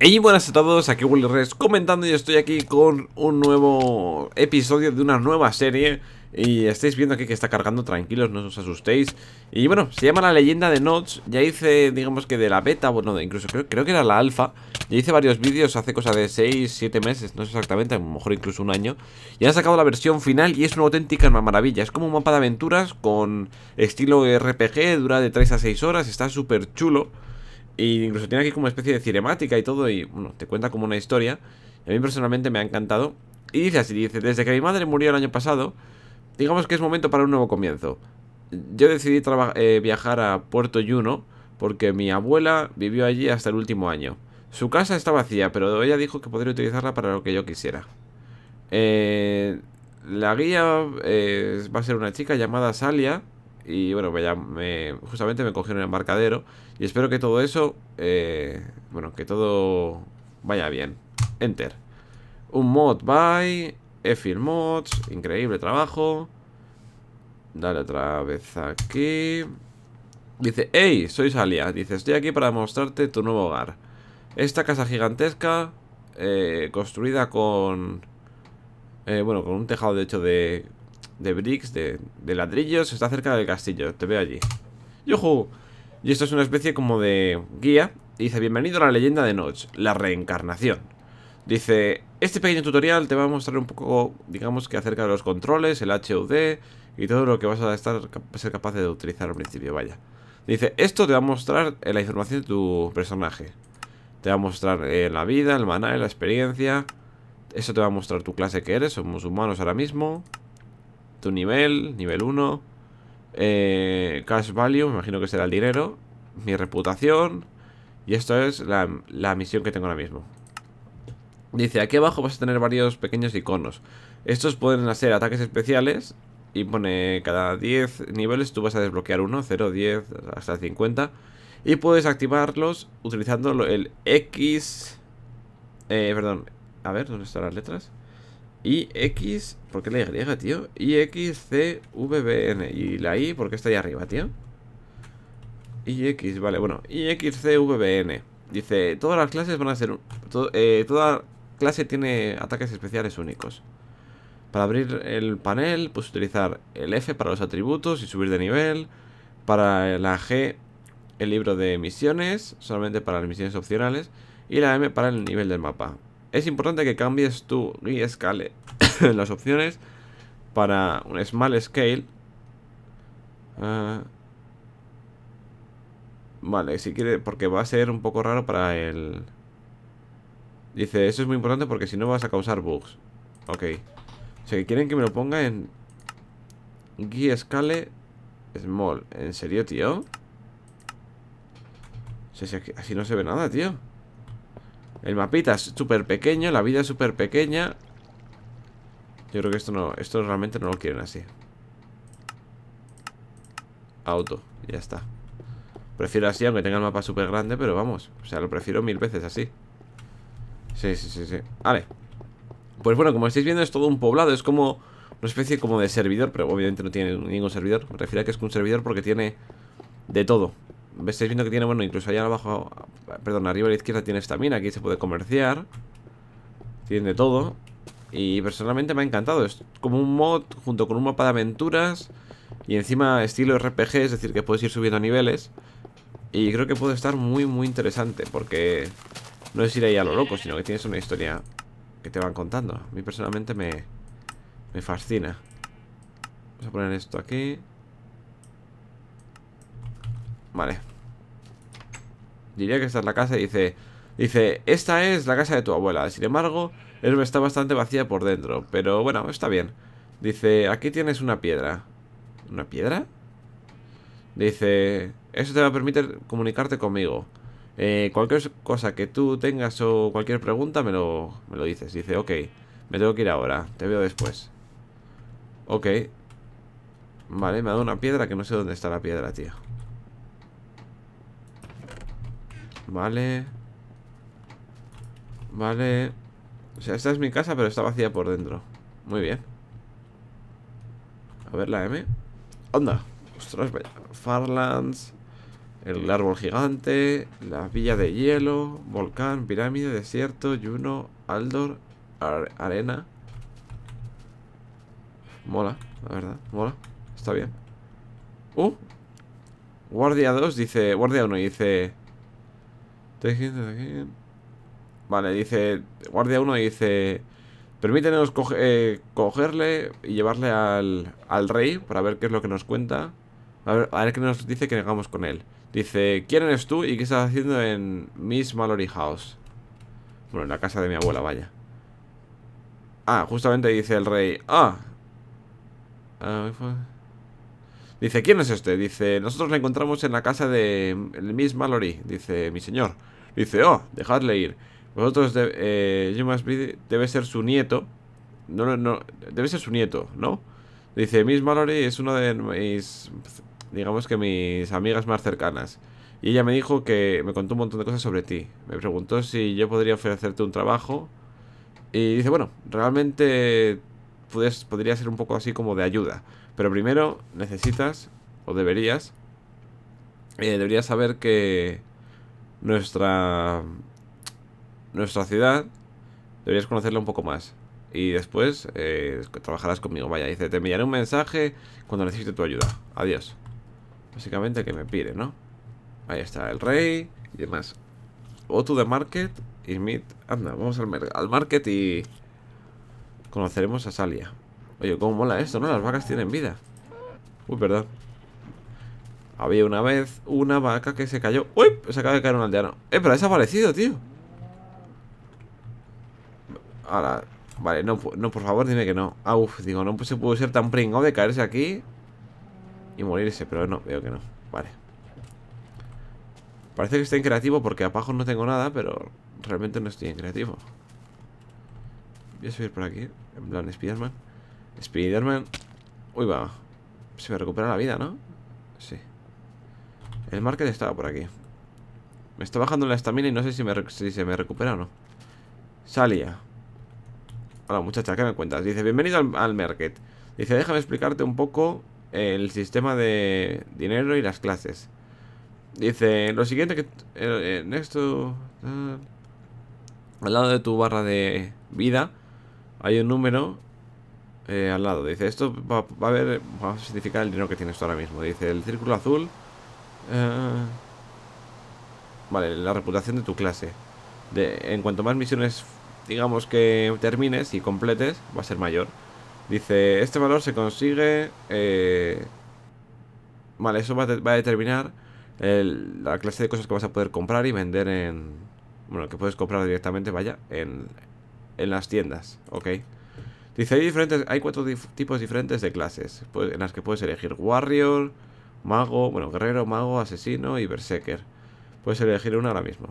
Hey, buenas a todos, aquí Willy comentando y estoy aquí con un nuevo episodio de una nueva serie Y estáis viendo aquí que está cargando, tranquilos, no os asustéis Y bueno, se llama La Leyenda de Notch, ya hice, digamos que de la beta, bueno, incluso creo, creo que era la alfa Ya hice varios vídeos hace cosa de 6, 7 meses, no sé exactamente, a lo mejor incluso un año Ya han sacado la versión final y es una auténtica maravilla Es como un mapa de aventuras con estilo RPG, dura de 3 a 6 horas, está súper chulo y incluso tiene aquí como especie de cinemática y todo, y bueno, te cuenta como una historia. Y a mí personalmente me ha encantado. Y dice así, dice, desde que mi madre murió el año pasado, digamos que es momento para un nuevo comienzo. Yo decidí eh, viajar a Puerto Juno porque mi abuela vivió allí hasta el último año. Su casa está vacía, pero ella dijo que podría utilizarla para lo que yo quisiera. Eh, la guía eh, va a ser una chica llamada Salia y bueno, me, justamente me cogieron el embarcadero y espero que todo eso, eh, bueno, que todo vaya bien. Enter. Un mod by, Ephilmods, increíble trabajo. Dale otra vez aquí. Dice, hey, soy Salia. Dice, estoy aquí para mostrarte tu nuevo hogar. Esta casa gigantesca, eh, construida con... Eh, bueno, con un tejado de hecho de de bricks, de, ladrillos, está cerca del castillo, te veo allí. ¡Yujú! Y esto es una especie como de guía. dice, bienvenido a la leyenda de Notch, la reencarnación. Dice, este pequeño tutorial te va a mostrar un poco, digamos que acerca de los controles, el HUD y todo lo que vas a estar ser capaz de utilizar al principio, vaya. Dice, esto te va a mostrar eh, la información de tu personaje. Te va a mostrar eh, la vida, el maná, la experiencia. Eso te va a mostrar tu clase que eres, somos humanos ahora mismo. Tu nivel, nivel 1. Eh, cash value, me imagino que será el dinero. Mi reputación. Y esto es la, la misión que tengo ahora mismo. Dice, aquí abajo vas a tener varios pequeños iconos. Estos pueden hacer ataques especiales. Y pone, cada 10 niveles tú vas a desbloquear uno, 0, 10, hasta 50. Y puedes activarlos utilizando el X... Eh, perdón, a ver, ¿dónde están las letras? Y X, ¿por qué la Y, tío? Y X, Y la I, ¿por qué está ahí arriba, tío? Y X, vale, bueno. Y Dice, todas las clases van a ser... Eh, toda clase tiene ataques especiales únicos. Para abrir el panel, pues utilizar el F para los atributos y subir de nivel. Para la G, el libro de misiones, solamente para las misiones opcionales. Y la M para el nivel del mapa. Es importante que cambies tu gui en las opciones para un small scale. Ah, vale, si quiere, porque va a ser un poco raro para el... Dice, eso es muy importante porque si no vas a causar bugs. Ok. O sea, que quieren que me lo ponga en... Gui escale Small. ¿En serio, tío? así no se ve nada, tío. El mapita es súper pequeño, la vida es súper pequeña. Yo creo que esto no, esto realmente no lo quieren así. Auto, ya está. Prefiero así, aunque tenga el mapa súper grande, pero vamos. O sea, lo prefiero mil veces así. Sí, sí, sí, sí. Vale. Pues bueno, como estáis viendo, es todo un poblado. Es como una especie como de servidor, pero obviamente no tiene ningún servidor. Me refiero a que es un servidor porque tiene de todo. Estáis viendo que tiene, bueno, incluso allá abajo Perdón, arriba a la izquierda tiene esta mina Aquí se puede comerciar Tiene de todo Y personalmente me ha encantado Es como un mod junto con un mapa de aventuras Y encima estilo RPG Es decir, que puedes ir subiendo a niveles Y creo que puede estar muy, muy interesante Porque no es ir ahí a lo loco Sino que tienes una historia que te van contando A mí personalmente me, me fascina Vamos a poner esto aquí Vale Diría que esta es la casa dice Dice, esta es la casa de tu abuela Sin embargo, está bastante vacía por dentro Pero bueno, está bien Dice, aquí tienes una piedra ¿Una piedra? Dice, eso te va a permitir comunicarte conmigo eh, Cualquier cosa que tú tengas o cualquier pregunta me lo, me lo dices Dice, ok, me tengo que ir ahora, te veo después Ok Vale, me ha dado una piedra que no sé dónde está la piedra, tío Vale. Vale. O sea, esta es mi casa, pero está vacía por dentro. Muy bien. A ver la M. ¡Onda! Ostras, vaya. Farlands. El árbol gigante. La villa de hielo. Volcán. Pirámide. Desierto. Juno. Aldor. arena. Mola, la verdad. Mola. Está bien. ¡Uh! Guardia 2 dice... Guardia 1 dice... Vale, dice. Guardia 1 dice. Permítenos eh, cogerle y llevarle al, rey para ver qué es lo que nos cuenta. A ver, qué nos dice que hagamos con él. Dice, ¿quién eres tú y qué estás haciendo en Miss Mallory House? Bueno, en la casa de mi abuela, vaya. Ah, justamente dice el rey. Ah. ah Dice, ¿quién es este? Dice, nosotros la encontramos en la casa de Miss Mallory. Dice, mi señor. Dice, oh, dejadle ir. Vosotros, eh, Jim debe ser su nieto. No, no, no, debe ser su nieto, ¿no? Dice, Miss Mallory es una de mis, digamos que mis amigas más cercanas. Y ella me dijo que me contó un montón de cosas sobre ti. Me preguntó si yo podría ofrecerte un trabajo. Y dice, bueno, realmente podría ser un poco así como de ayuda. Pero primero necesitas, o deberías, eh, deberías saber que nuestra, nuestra ciudad, deberías conocerla un poco más. Y después eh, trabajarás conmigo. Vaya, dice, te enviaré un mensaje cuando necesite tu ayuda. Adiós. Básicamente que me pide, ¿no? Ahí está, el rey y demás. O to the market y meet. Anda, vamos al, al market y conoceremos a Salia. Oye, cómo mola esto, ¿no? Las vacas tienen vida Uy, perdón Había una vez una vaca que se cayó ¡Uy! Se acaba de caer un aldeano ¡Eh, pero ha desaparecido, tío! Ahora, vale, no, no, por favor, dime que no Ah, uf, digo, no se pudo ser tan pringado de caerse aquí Y morirse, pero no, veo que no Vale Parece que estoy en creativo porque abajo no tengo nada Pero realmente no estoy en creativo Voy a subir por aquí En plan, Spiderman Spiderman. Uy, va. Se me recupera la vida, ¿no? Sí. El market estaba por aquí. Me está bajando la estamina y no sé si, me, se me recupera o no. Salia. Hola, muchacha, ¿qué me cuentas? Dice, bienvenido al, market. Dice, déjame explicarte un poco el sistema de dinero y las clases. Dice, lo siguiente que... next eh, eh, al lado de tu barra de vida hay un número eh, al lado. Dice, esto va, a ver, va a significar el dinero que tienes tú ahora mismo. Dice, el círculo azul... Eh, vale, la reputación de tu clase. De, en cuanto más misiones, digamos que termines y completes, va a ser mayor. Dice, este valor se consigue... Eh, vale, eso va a, determinar la clase de cosas que vas a poder comprar y vender en... Bueno, que puedes comprar directamente, vaya, en, en las tiendas, ¿ok? Dice, hay, diferentes, hay cuatro tipos diferentes de clases, en las que puedes elegir Warrior, Mago, bueno, Guerrero, Mago, Asesino y Berserker. Puedes elegir una ahora mismo.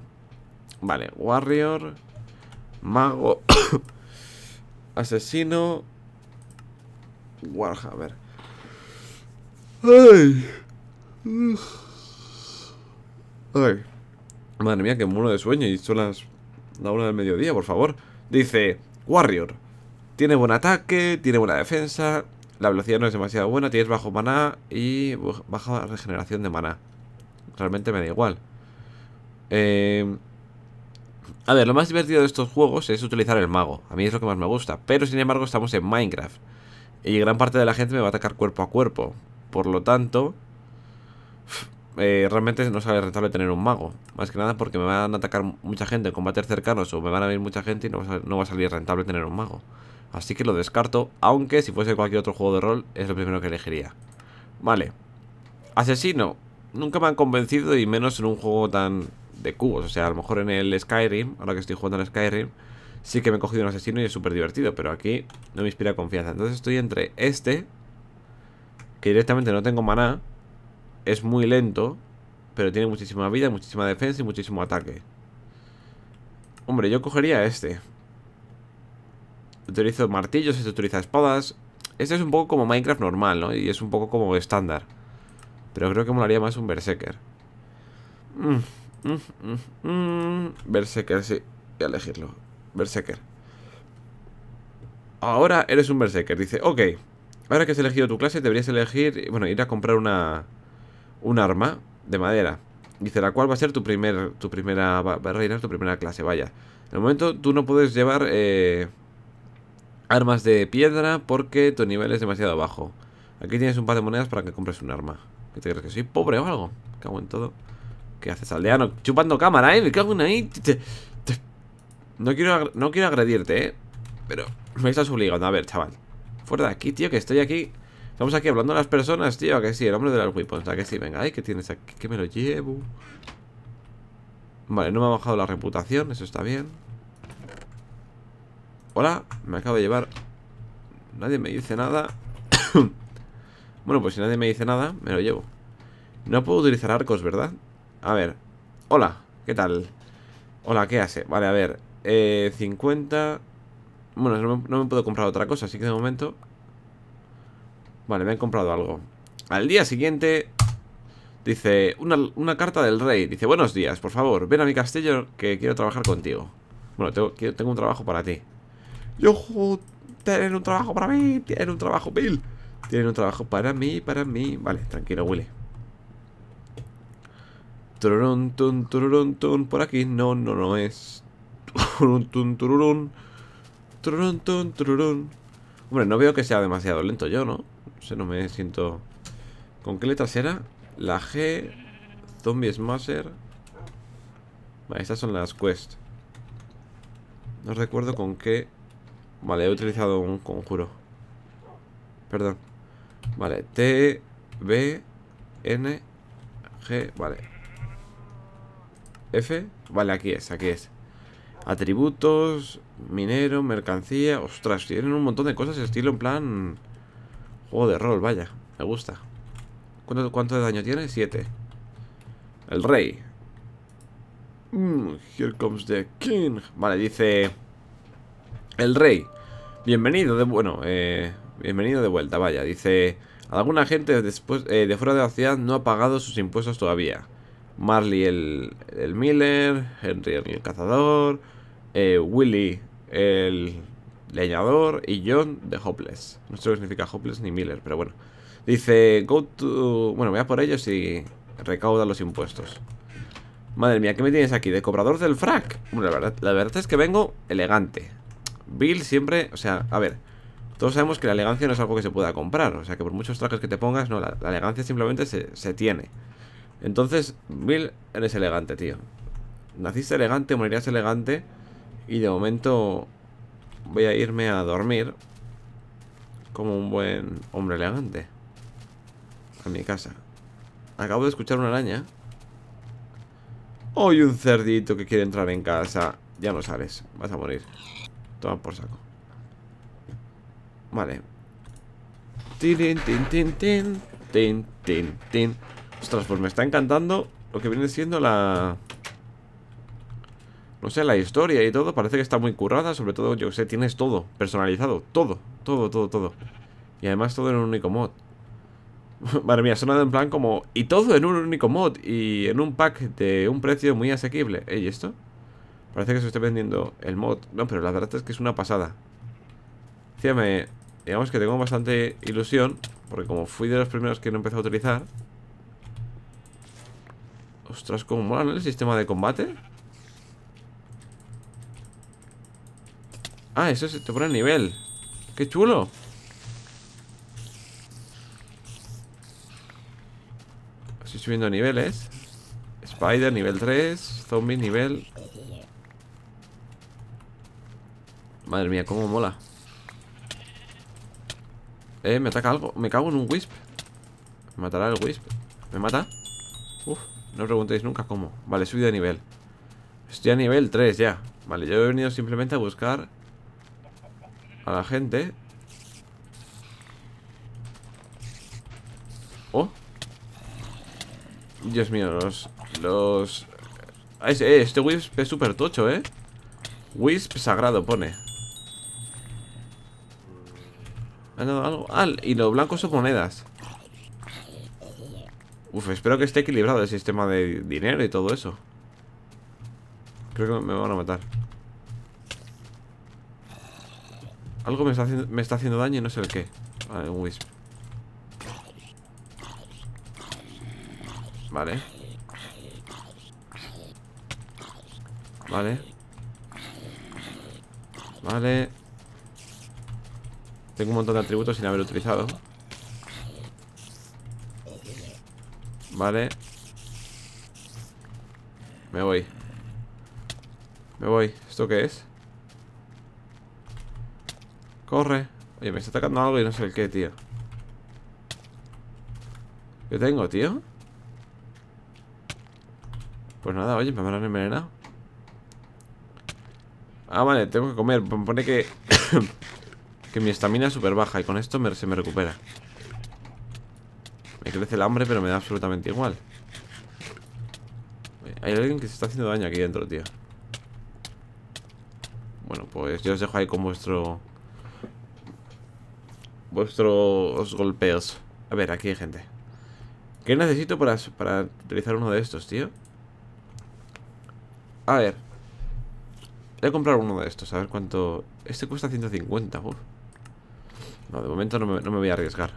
Vale, Warrior, Mago, Asesino, Warhammer. ¡Ay! ¡Ay! Madre mía, que muro de sueño y son las la una del mediodía, por favor. Dice, Warrior. Tiene buen ataque, tiene buena defensa, la velocidad no es demasiado buena, tienes bajo maná y baja regeneración de maná. Realmente me da igual. Eh, a ver, lo más divertido de estos juegos es utilizar el mago. A mí es lo que más me gusta. Pero sin embargo estamos en Minecraft. Y gran parte de la gente me va a atacar cuerpo a cuerpo. Por lo tanto, eh, realmente no sale rentable tener un mago. Más que nada porque me van a atacar mucha gente en combates cercanos o me van a venir mucha gente y no va a salir rentable tener un mago. Así que lo descarto, aunque si fuese cualquier otro juego de rol es lo primero que elegiría. Vale. Asesino. Nunca me han convencido y menos en un juego tan de cubos. O sea, a lo mejor en el Skyrim, ahora que estoy jugando en Skyrim, sí que me he cogido un asesino y es súper divertido, pero aquí no me inspira confianza. Entonces estoy entre este, que directamente no tengo maná, es muy lento, pero tiene muchísima vida, muchísima defensa y muchísimo ataque. Hombre, yo cogería este utilizo martillos, este utiliza espadas. Este es un poco como Minecraft normal, ¿no? Y es un poco como estándar. Pero creo que molaría más un Berserker. Mm, mm, mm, berserker, sí. Voy a elegirlo. Berserker. Ahora eres un Berserker. Dice, ok. Ahora que has elegido tu clase, deberías elegir... Bueno, ir a comprar una... Un arma de madera. Dice, la cual va a ser tu primer... Tu primera... Va a reinar tu primera clase, vaya. En el momento tú no puedes llevar... Eh, Armas de piedra porque tu nivel es demasiado bajo. Aquí tienes un par de monedas para que compres un arma. ¿Qué te crees? ¿Que soy pobre o algo? Cago en todo. ¿Qué haces, aldeano? Chupando cámara, ¿eh? Me cago en ahí. No quiero, no quiero agredirte, ¿eh? Pero me estás obligando. A ver, chaval. Fuera de aquí, tío, que estoy aquí. Estamos aquí hablando a las personas, tío. que sí, el hombre de las weapons. que sí, venga. ahí que tienes aquí? Que me lo llevo. Vale, no me ha bajado la reputación. Eso está bien. Hola, me acabo de llevar Nadie me dice nada Bueno, pues si nadie me dice nada Me lo llevo No puedo utilizar arcos, ¿verdad? A ver Hola, ¿qué tal? Hola, ¿qué hace? Vale, a ver eh, 50 Bueno, no me, puedo comprar otra cosa Así que de momento Vale, me han comprado algo Al día siguiente Dice, una, carta del rey. Dice, buenos días, por favor, ven a mi castillo que quiero trabajar contigo. Bueno, tengo un trabajo para ti. Yo tienen un trabajo para mí, tienen un trabajo, Bill. Tienen un trabajo para mí, para mí. Vale, tranquilo, Willy. Trun tun, trun tun. Por aquí no, no, no es. Trun tun, tururun. Trun Hombre, no veo que sea demasiado lento yo, ¿no? No sé, no me siento... ¿Con qué letra será? La G... Zombie Smasher... Vale, estas son las quests. No recuerdo con qué Vale, he utilizado un conjuro Perdón Vale, T, B, N, G, vale F, vale, aquí es, aquí es Atributos, minero, mercancía Ostras, tienen un montón de cosas estilo en plan Juego de rol, vaya, me gusta ¿Cuánto, cuánto de daño tiene? Siete El rey mm, Here comes the king Vale, dice el rey. Bienvenido de... Bueno, eh, bienvenido de vuelta, vaya. Dice... Alguna gente después, eh, de fuera de la ciudad no ha pagado sus impuestos todavía. Marley el, el Miller, Henry el cazador, eh, Willy el leñador y John de Hopeless. No sé lo que significa Hopeless ni Miller, pero bueno. Dice, go to... Bueno, voy a por ellos y recauda los impuestos. Madre mía, ¿qué me tienes aquí? ¿De cobrador del frac? Bueno, verdad, la verdad es que vengo elegante. Bill siempre, o sea, a ver, todos sabemos que la elegancia no es algo que se pueda comprar, o sea que por muchos trajes que te pongas, no, la, elegancia simplemente se, tiene. Entonces, Bill, eres elegante, tío. Naciste elegante, morirás elegante, y de momento voy a irme a dormir como un buen hombre elegante. A mi casa. Acabo de escuchar una araña. Hoy un cerdito que quiere entrar en casa. Ya no sabes, vas a morir. Toma por saco. Vale. Tin, tin, tin, tin. Tin, tin, tin. Ostras, pues me está encantando lo que viene siendo la... No sé, la historia y todo. Parece que está muy currada. Sobre todo, yo sé, tienes todo personalizado. Todo, todo, todo, todo. Y además todo en un único mod. Madre mía, sonado en plan como... Y todo en un único mod y en un pack de un precio muy asequible. ¿Y esto? Parece que se esté vendiendo el mod. No, pero la verdad es que es una pasada. Fíjame, digamos que tengo bastante ilusión. Porque como fui de los primeros que no empecé a utilizar. Ostras, como mola, El sistema de combate. Ah, eso se te pone nivel. ¡Qué chulo! Estoy subiendo niveles. Spider nivel 3, zombie nivel Madre mía, cómo mola Eh, me ataca algo Me cago en un Wisp ¿Me matará el Wisp? ¿Me mata? Uf, no preguntéis nunca cómo Vale, subí de nivel Estoy a nivel 3 ya Vale, yo he venido simplemente a buscar A la gente Oh Dios mío, los... Los... Eh, este Wisp es súper tocho, ¿eh? Wisp sagrado pone Ah, ah, y lo blanco son monedas. Uf, espero que esté equilibrado el sistema de dinero y todo eso. Creo que me van a matar. Algo me está haciendo, me está haciendo daño y no sé el qué. Vale, ah, un wisp. Vale. Vale. Vale. Tengo un montón de atributos sin haber utilizado Vale Me voy Me voy ¿Esto qué es? Corre Oye, me está atacando algo y no sé el qué, tío ¿Qué tengo, tío? Pues nada, oye, me a envenenar. Ah, vale, tengo que comer Pone que... Que mi estamina es súper baja y con esto se me recupera. Me crece el hambre, pero me da absolutamente igual. Hay alguien que se está haciendo daño aquí dentro, tío. Bueno, pues yo os dejo ahí con vuestro... Vuestros golpeos. A ver, aquí hay gente. ¿Qué necesito para, para utilizar uno de estos, tío? A ver. Voy a comprar uno de estos, a ver cuánto... Este cuesta 150, uff. No, de momento no me, no me voy a arriesgar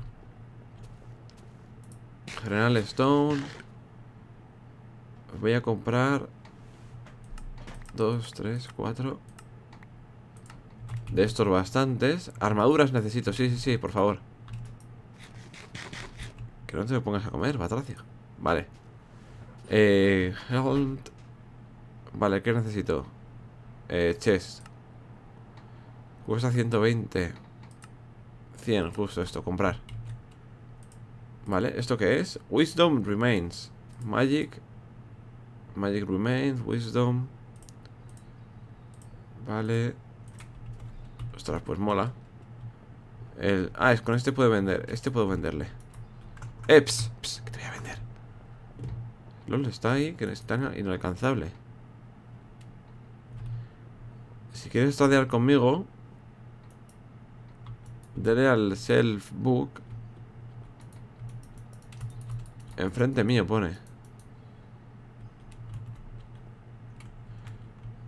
General Stone Voy a comprar Dos, tres, cuatro De estos bastantes Armaduras necesito, sí, sí, sí, por favor Que no te pongas a comer, batracia Vale Eh... Vale, ¿qué necesito? Eh, chest Cuesta 120 100, justo esto, comprar Vale, ¿esto qué es? Wisdom Remains Magic Magic Remains, Wisdom Vale Ostras, pues mola El... Ah, es con este puedo vender Este puedo venderle Eps, que te voy a vender LOL está ahí, que está inalcanzable Si quieres estadear conmigo Dele al self book. Enfrente mío pone.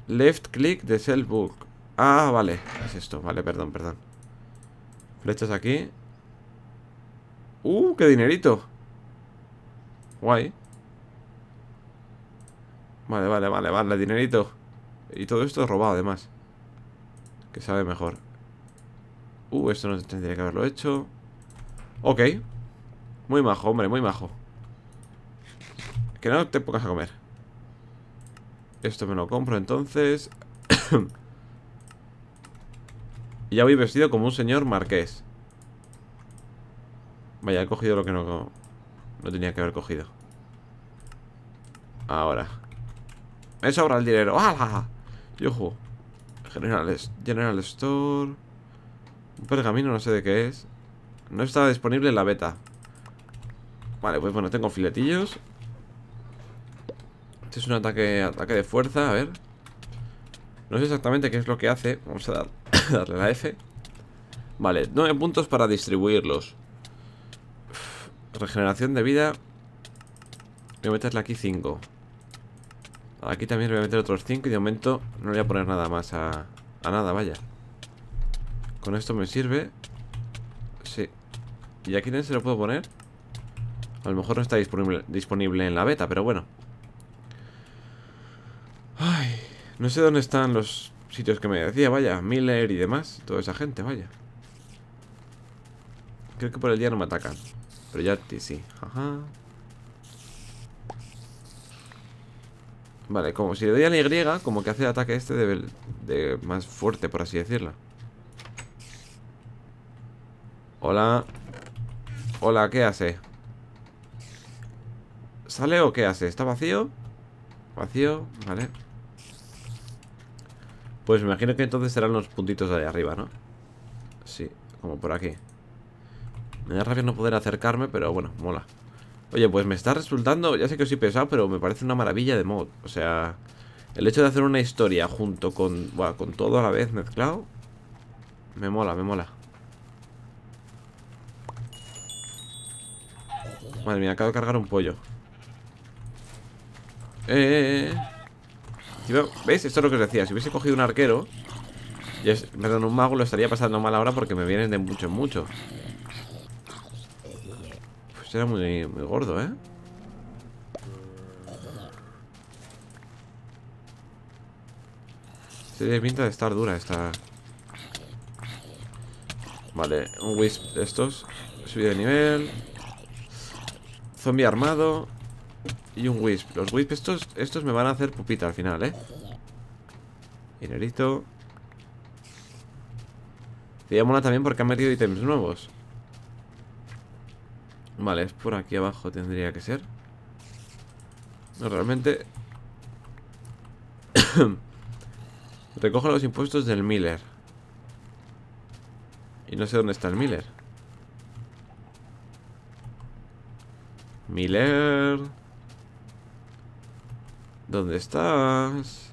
Left click de self book. Ah, vale. Es esto. Vale, perdón, perdón. Flechas aquí. Uh, qué dinerito. Guay. Vale, vale, vale, vale, dinerito. Y todo esto es robado además. Que sabe mejor. Uh, esto no tendría que haberlo hecho Ok Muy majo, hombre, muy majo Que no te pongas a comer Esto me lo compro entonces Y ya voy vestido como un señor marqués Vaya, he cogido lo que no, no tenía que haber cogido Ahora Me sobra el dinero ¡Ah! Yo General, General Store un pergamino, no sé de qué es. No estaba disponible en la beta. Vale, pues bueno, tengo filetillos. Este es un ataque, ataque de fuerza, a ver. No sé exactamente qué es lo que hace. Vamos a darle la F. Vale, 9 puntos para distribuirlos. regeneración de vida. Voy a meterle aquí 5. Aquí también le voy a meter otros 5 y de momento no le voy a poner nada más a nada, vaya. Con esto me sirve Sí ¿Y aquí quién se lo puedo poner? A lo mejor no está disponible, disponible en la beta, pero bueno Ay, no sé dónde están los sitios que me decía, vaya Miller y demás, toda esa gente, vaya Creo que por el día no me atacan Pero ya sí, ajá Vale, como si le doy a la Y, como que hace ataque este de, de más fuerte, por así decirlo Hola. Hola, ¿qué hace? ¿Sale o qué hace? ¿Está vacío? Vacío, vale. Pues me imagino que entonces serán los puntitos de ahí arriba, ¿no? Sí, como por aquí. Me da rabia no poder acercarme, pero bueno, mola. Oye, pues me está resultando, ya sé que soy pesado, pero me parece una maravilla de mod. O sea, el hecho de hacer una historia junto con, con todo a la vez mezclado, me mola, me mola. Madre mía, acabo de cargar un pollo eh, eh, eh. ¿Veis? Esto es lo que os decía Si hubiese cogido un arquero Y es, perdón, un mago lo estaría pasando mal ahora Porque me vienen de mucho en mucho Pues era muy, muy gordo, ¿eh? Tiene pinta de estar dura esta Vale, un wisp de estos Subido de nivel Zombie armado y un Wisp. Los Wisp estos, estos me van a hacer pupita al final, ¿eh? Dinerito. llama una también porque han metido ítems nuevos. Vale, es por aquí abajo tendría que ser. No, realmente... Recojo los impuestos del Miller. Y no sé dónde está el Miller. Miller. ¿Dónde estás?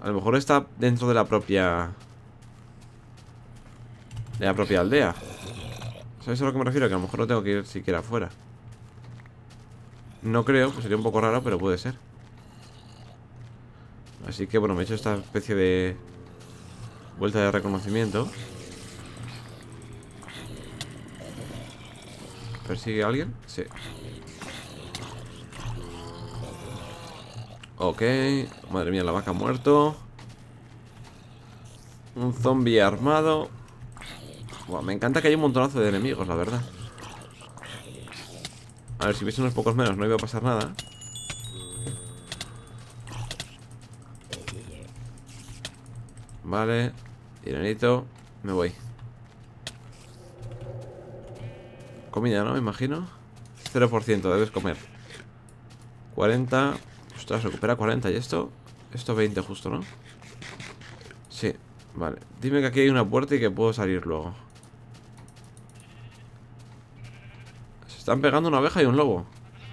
A lo mejor está dentro de la propia... De la propia aldea. ¿Sabes a lo que me refiero? Que a lo mejor no tengo que ir siquiera afuera. No creo, pues sería un poco raro, pero puede ser. Así que bueno, me he hecho esta especie de... Vuelta de reconocimiento. ¿Persigue a alguien? Sí. Ok. Madre mía, la vaca ha muerto. Un zombie armado. me encanta que haya un montonazo de enemigos, la verdad. A ver, si hubiese unos pocos menos no iba a pasar nada. Vale. Tiranito. Me voy. comida, ¿no? Me imagino 0%, debes comer 40 Ostras, recupera 40 ¿Y esto? Esto 20 justo, ¿no? Sí, vale Dime que aquí hay una puerta y que puedo salir luego Se están pegando una abeja y un lobo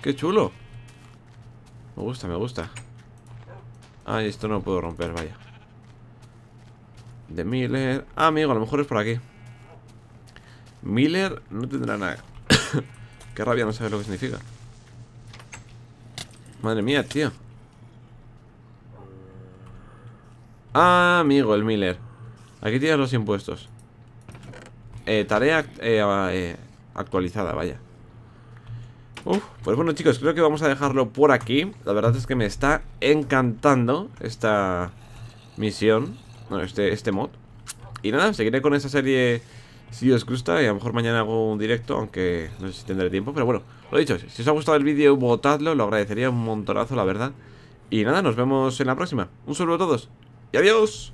¡Qué chulo! Me gusta, me gusta Ah, y esto no lo puedo romper, vaya De Miller ah, amigo, a lo mejor es por aquí Miller no tendrá nada Qué rabia no saber lo que significa. Madre mía, tío. Ah, amigo, el Miller. Aquí tienes los impuestos. Eh, tarea eh, ah, eh, actualizada, vaya. pues bueno chicos, creo que vamos a dejarlo por aquí La verdad es que me está encantando esta misión este, este mod Y nada, seguiré con esa serie si os gusta y a lo mejor mañana hago un directo, aunque no sé si tendré tiempo, pero bueno, lo dicho, si os ha gustado el vídeo, votadlo, lo agradecería un montonazo, la verdad. Y nada, nos vemos en la próxima. Un saludo a todos y adiós.